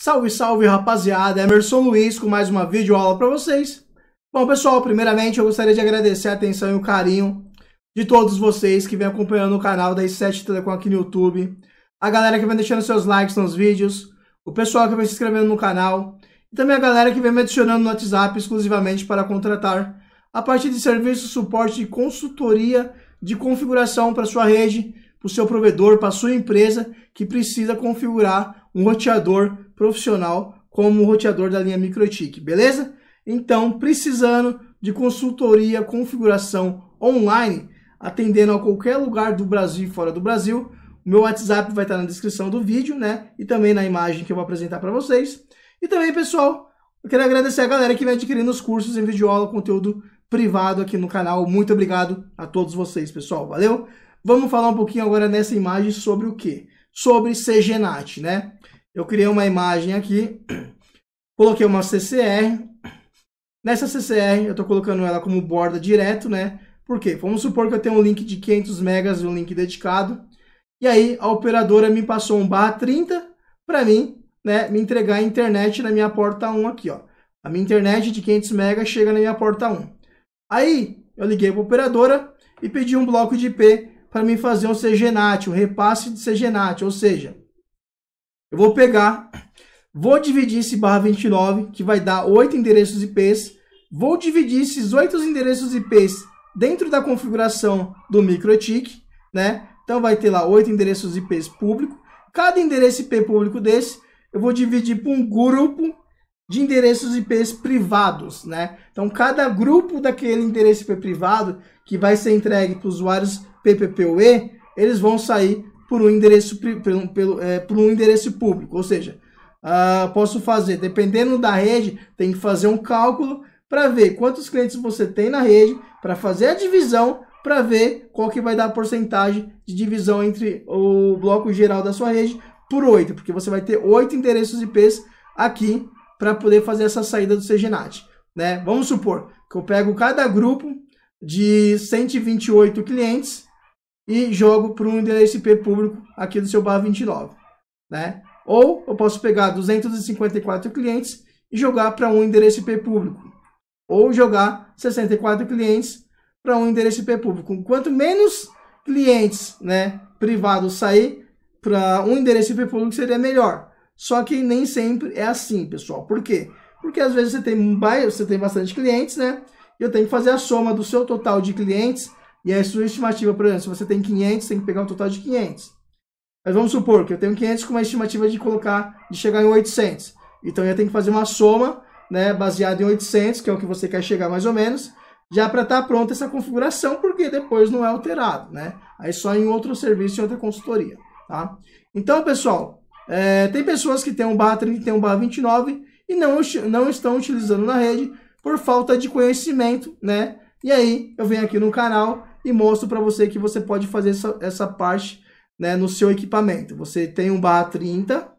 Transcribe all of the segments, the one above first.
Salve, salve rapaziada, Emerson Luiz com mais uma videoaula para vocês. Bom pessoal, primeiramente eu gostaria de agradecer a atenção e o carinho de todos vocês que vem acompanhando o canal da i7 Telecom aqui no YouTube, a galera que vem deixando seus likes nos vídeos, o pessoal que vem se inscrevendo no canal e também a galera que vem me adicionando no WhatsApp exclusivamente para contratar a parte de serviços, suporte e consultoria de configuração para sua rede, para o seu provedor, para sua empresa que precisa configurar um roteador profissional como roteador da linha MikroTik, beleza? Então, precisando de consultoria, configuração online, atendendo a qualquer lugar do Brasil e fora do Brasil, o meu WhatsApp vai estar na descrição do vídeo, né? E também na imagem que eu vou apresentar para vocês. E também, pessoal, eu quero agradecer a galera que vem adquirindo os cursos em videoaula, conteúdo privado aqui no canal. Muito obrigado a todos vocês, pessoal. Valeu? Vamos falar um pouquinho agora nessa imagem sobre o quê? Sobre CGNAT, né? Eu criei uma imagem aqui, coloquei uma CCR. Nessa CCR, eu estou colocando ela como borda direto, né? Por quê? Vamos supor que eu tenho um link de 500 megas, um link dedicado. E aí a operadora me passou um barra 30 para mim, né, me entregar a internet na minha porta 1 aqui, ó. A minha internet de 500 megas chega na minha porta 1. Aí eu liguei para a operadora e pedi um bloco de IP para me fazer um CGNAT, um repasse de CGNAT, ou seja, eu vou pegar, vou dividir esse barra 29, que vai dar 8 endereços IPs. Vou dividir esses 8 endereços IPs dentro da configuração do MikroTik, né? Então vai ter lá 8 endereços IPs público. Cada endereço IP público desse, eu vou dividir por um grupo de endereços IPs privados, né? Então cada grupo daquele endereço IP privado que vai ser entregue para usuários PPPoE, eles vão sair por um endereço, pelo, pelo é, por um endereço público. Ou seja, uh, posso fazer, dependendo da rede, tem que fazer um cálculo para ver quantos clientes você tem na rede, para fazer a divisão, para ver qual que vai dar a porcentagem de divisão entre o bloco geral da sua rede por 8, porque você vai ter 8 endereços IPs aqui para poder fazer essa saída do CGNAT. Né? Vamos supor que eu pego cada grupo de 128 clientes e jogo para um endereço IP público aqui do seu bar 29, né? Ou eu posso pegar 254 clientes e jogar para um endereço IP público, ou jogar 64 clientes para um endereço IP público. Quanto menos clientes, né, privados sair para um endereço IP público seria melhor. Só que nem sempre é assim, pessoal. Por quê? Porque às vezes você tem, você tem bastante clientes, né? E eu tenho que fazer a soma do seu total de clientes e aí sua estimativa, por exemplo, se você tem 500, tem que pegar um total de 500. Mas vamos supor que eu tenho 500 com uma estimativa de colocar, de chegar em 800. Então eu tenho que fazer uma soma, né, baseada em 800, que é o que você quer chegar mais ou menos, já para estar tá pronta essa configuração, porque depois não é alterado, né? Aí só em outro serviço, em outra consultoria, tá? Então, pessoal, é, tem pessoas que têm um barra 30 e tem um barra 29 e não, não estão utilizando na rede por falta de conhecimento, né? E aí eu venho aqui no canal e mostro para você que você pode fazer essa, essa parte né, no seu equipamento. Você tem um bar 30,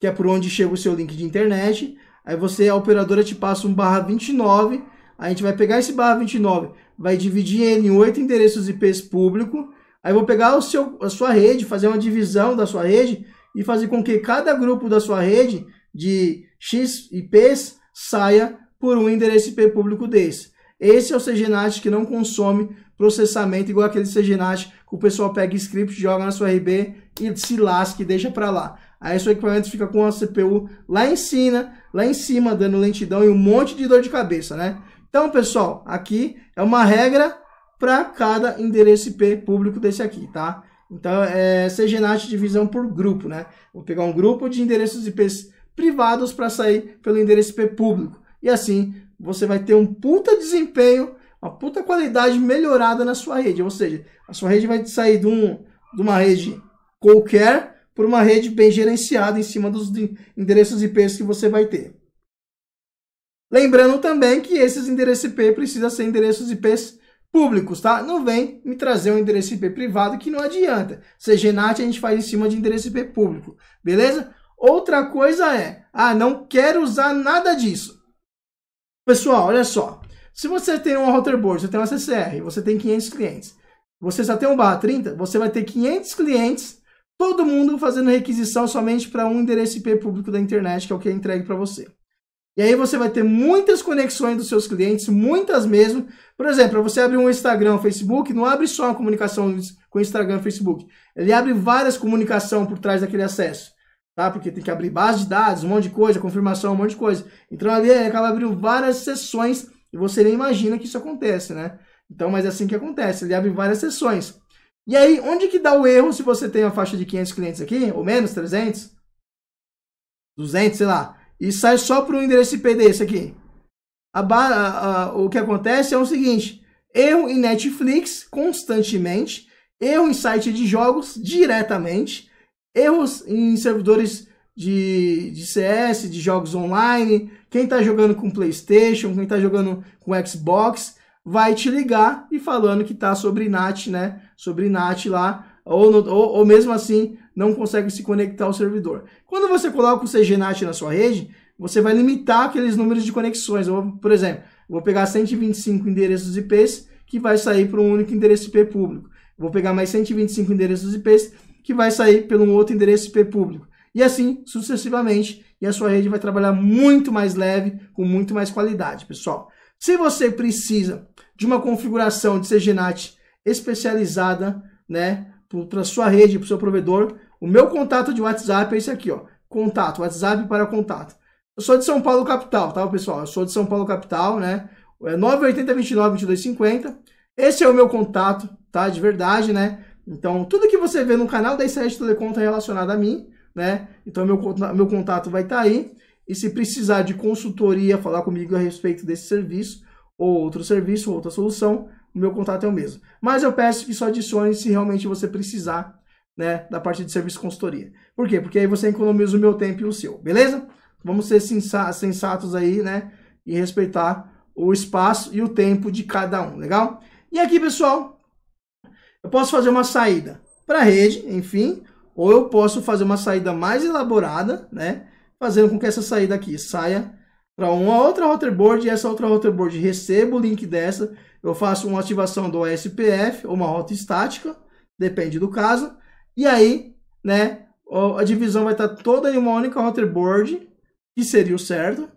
que é por onde chega o seu link de internet. Aí você, a operadora te passa um barra 29, a gente vai pegar esse barra 29, vai dividir ele em oito endereços IPs público. Aí vou pegar o seu, a sua rede, fazer uma divisão da sua rede e fazer com que cada grupo da sua rede de X IPs saia por um endereço IP público desse. Esse é o CGNAT que não consome processamento igual aquele CGNAT que o pessoal pega script, joga na sua RB e se lasca e deixa para lá. Aí seu equipamento fica com a CPU lá em cima, lá em cima, dando lentidão e um monte de dor de cabeça, né? Então, pessoal, aqui é uma regra para cada endereço IP público desse aqui, tá? Então, é CGNAT divisão por grupo, né? Vou pegar um grupo de endereços IPs privados para sair pelo endereço IP público. E assim você vai ter um puta desempenho, uma puta qualidade melhorada na sua rede. Ou seja, a sua rede vai sair de, um, de uma rede qualquer por uma rede bem gerenciada em cima dos endereços IPs que você vai ter. Lembrando também que esses endereços IP precisam ser endereços IPs públicos, tá? Não vem me trazer um endereço IP privado que não adianta. Genate a gente faz em cima de endereço IP público, beleza? Outra coisa é, ah, não quero usar nada disso. Pessoal, olha só. Se você tem um board, você tem uma CCR, você tem 500 clientes, você só tem um barra 30, você vai ter 500 clientes, todo mundo fazendo requisição somente para um endereço IP público da internet, que é o que é entregue para você. E aí você vai ter muitas conexões dos seus clientes, muitas mesmo. Por exemplo, você abre um Instagram, um Facebook, não abre só a comunicação com o Instagram, Facebook. Ele abre várias comunicações por trás daquele acesso tá? Porque tem que abrir base de dados, um monte de coisa, confirmação, um monte de coisa. Então ali acaba abrindo várias sessões e você nem imagina que isso acontece, né? Então, mas é assim que acontece, ele abre várias sessões. E aí, onde que dá o erro se você tem uma faixa de 500 clientes aqui, ou menos, 300? 200, sei lá. E sai só para o endereço IP desse aqui. A, a, a, o que acontece é o seguinte, erro em Netflix constantemente, erro em site de jogos diretamente, erros em servidores de, de CS, de jogos online, quem está jogando com PlayStation, quem está jogando com Xbox, vai te ligar e falando que está sobre NAT, né? Sobre NAT lá, ou, no, ou, ou, mesmo assim não consegue se conectar ao servidor. Quando você coloca o CGNAT na sua rede, você vai limitar aqueles números de conexões. Eu, por exemplo, vou pegar 125 endereços IPs que vai sair para um único endereço IP público. Vou pegar mais 125 endereços IPs que vai sair pelo um outro endereço IP público. E assim sucessivamente, e a sua rede vai trabalhar muito mais leve, com muito mais qualidade, pessoal. Se você precisa de uma configuração de CGNAT especializada, né, para sua rede, para o seu provedor, o meu contato de WhatsApp é esse aqui, ó. Contato, WhatsApp para contato. Eu sou de São Paulo capital, tá, pessoal? Eu sou de São Paulo capital, né? É 980 29 2250. Esse é o meu contato, tá? De verdade, né? Então, tudo que você vê no canal da ICS Telecom está relacionado a mim, né? Então, meu, meu contato vai estar tá aí. E se precisar de consultoria, falar comigo a respeito desse serviço, ou outro serviço, ou outra solução, o meu contato é o mesmo. Mas eu peço que só adicione se realmente você precisar, né, da parte de serviço consultoria. Por quê? Porque aí você economiza o meu tempo e o seu, beleza? Vamos ser sensatos aí, né, e respeitar o espaço e o tempo de cada um, legal? E aqui, pessoal, eu posso fazer uma saída para a rede, enfim, ou eu posso fazer uma saída mais elaborada, né? Fazendo com que essa saída aqui saia para uma outra routerboard e essa outra routerboard receba o link dessa. Eu faço uma ativação do SPF ou uma rota estática, depende do caso. E aí, né, a divisão vai estar tá toda em uma única routerboard, que seria o certo.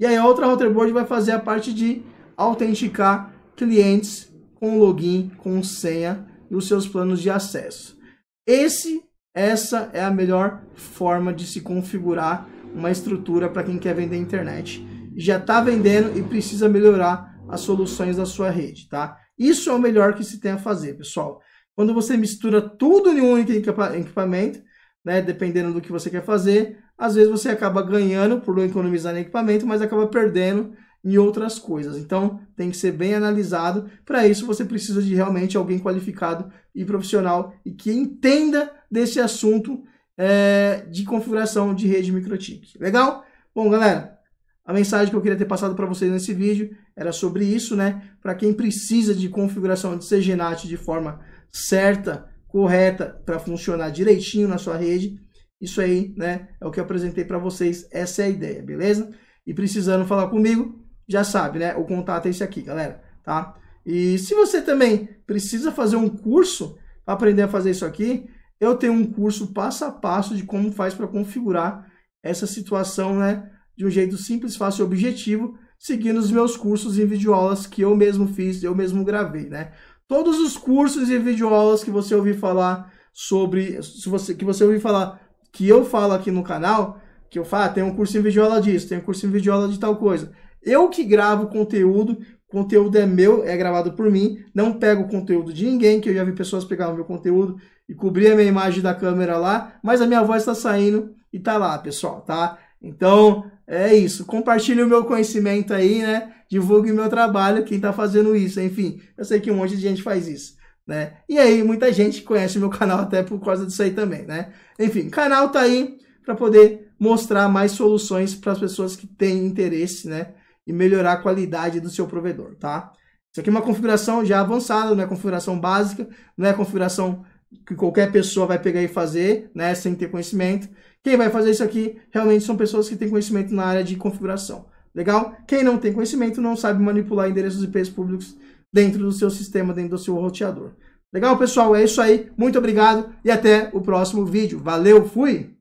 E aí a outra routerboard vai fazer a parte de autenticar clientes com login, com senha os seus planos de acesso. Esse, essa é a melhor forma de se configurar uma estrutura para quem quer vender internet. Já está vendendo e precisa melhorar as soluções da sua rede, tá? Isso é o melhor que se tem a fazer, pessoal. Quando você mistura tudo em um único equipamento, né, dependendo do que você quer fazer, às vezes você acaba ganhando por não economizar em equipamento, mas acaba perdendo em outras coisas. Então, tem que ser bem analisado. Para isso, você precisa de realmente alguém qualificado e profissional e que entenda desse assunto é, de configuração de rede MikroTik. Legal? Bom, galera, a mensagem que eu queria ter passado para vocês nesse vídeo era sobre isso, né? Para quem precisa de configuração de CGNAT de forma certa, correta, para funcionar direitinho na sua rede, isso aí, né? É o que eu apresentei para vocês. Essa é a ideia, beleza? E precisando falar comigo, já sabe, né? O contato é esse aqui, galera, tá? E se você também precisa fazer um curso para aprender a fazer isso aqui, eu tenho um curso passo a passo de como faz para configurar essa situação, né? De um jeito simples, fácil e objetivo, seguindo os meus cursos e videoaulas que eu mesmo fiz, eu mesmo gravei, né? Todos os cursos e videoaulas que você ouvir falar sobre, se você, que você ouvir falar, que eu falo aqui no canal, que eu falo, ah, tem um curso em videoaula disso, tem um curso em videoaula de tal coisa. Eu que gravo o conteúdo, o conteúdo é meu, é gravado por mim, não pego o conteúdo de ninguém, que eu já vi pessoas pegar o meu conteúdo e cobrir a minha imagem da câmera lá, mas a minha voz está saindo e tá lá, pessoal, tá? Então, é isso. Compartilhe o meu conhecimento aí, né? Divulgue o meu trabalho, quem tá fazendo isso, enfim. Eu sei que um monte de gente faz isso, né? E aí, muita gente conhece o meu canal até por causa disso aí também, né? Enfim, o canal tá aí para poder mostrar mais soluções para as pessoas que têm interesse, né? e melhorar a qualidade do seu provedor, tá? Isso aqui é uma configuração já avançada, não é configuração básica, não é configuração que qualquer pessoa vai pegar e fazer, né, sem ter conhecimento. Quem vai fazer isso aqui realmente são pessoas que têm conhecimento na área de configuração. Legal? Quem não tem conhecimento não sabe manipular endereços IPs públicos dentro do seu sistema, dentro do seu roteador. Legal, pessoal? É isso aí. Muito obrigado e até o próximo vídeo. Valeu, fui!